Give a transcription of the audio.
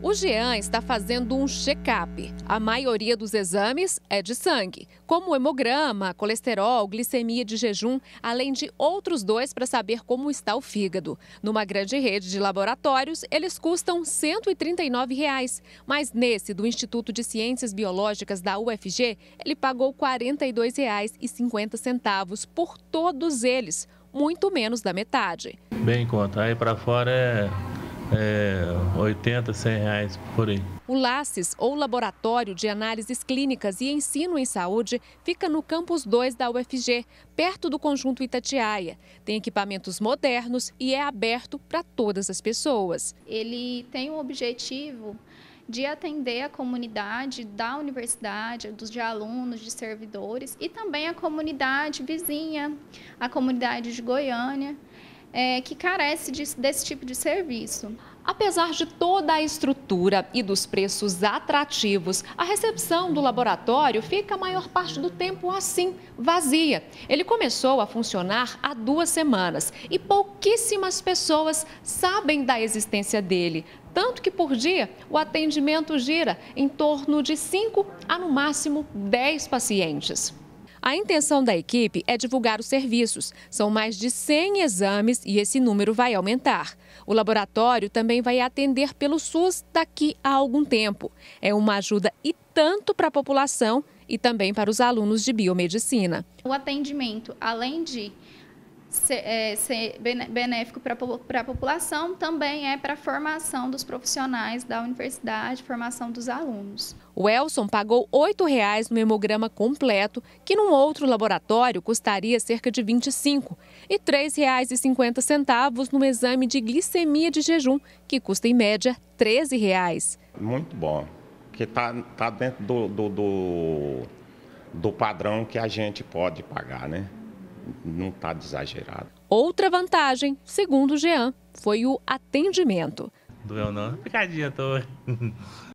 O Jean está fazendo um check-up. A maioria dos exames é de sangue, como hemograma, colesterol, glicemia de jejum, além de outros dois para saber como está o fígado. Numa grande rede de laboratórios, eles custam R$ 139, reais, mas nesse do Instituto de Ciências Biológicas da UFG, ele pagou R$ 42,50 por todos eles, muito menos da metade. Bem, conta aí para fora é é, 80, 100 reais por aí. O LACES, ou Laboratório de Análises Clínicas e Ensino em Saúde, fica no Campus 2 da UFG, perto do Conjunto Itatiaia. Tem equipamentos modernos e é aberto para todas as pessoas. Ele tem o objetivo de atender a comunidade da universidade, dos de alunos, de servidores e também a comunidade vizinha, a comunidade de Goiânia é, que carece de, desse tipo de serviço. Apesar de toda a estrutura e dos preços atrativos, a recepção do laboratório fica a maior parte do tempo assim, vazia. Ele começou a funcionar há duas semanas e pouquíssimas pessoas sabem da existência dele. Tanto que por dia o atendimento gira em torno de 5 a no máximo 10 pacientes. A intenção da equipe é divulgar os serviços. São mais de 100 exames e esse número vai aumentar. O laboratório também vai atender pelo SUS daqui a algum tempo. É uma ajuda e tanto para a população e também para os alunos de biomedicina. O atendimento, além de ser, é, ser benéfico para a população, também é para a formação dos profissionais da universidade, formação dos alunos. O Elson pagou R$ 8,00 no hemograma completo, que num outro laboratório custaria cerca de R$ 25, e R$ 3,50 no exame de glicemia de jejum, que custa em média R$ 13,00. Muito bom, que está tá dentro do, do, do, do padrão que a gente pode pagar, né? não está exagerado. Outra vantagem, segundo o Jean, foi o atendimento. Do meu não, picadinha, tô.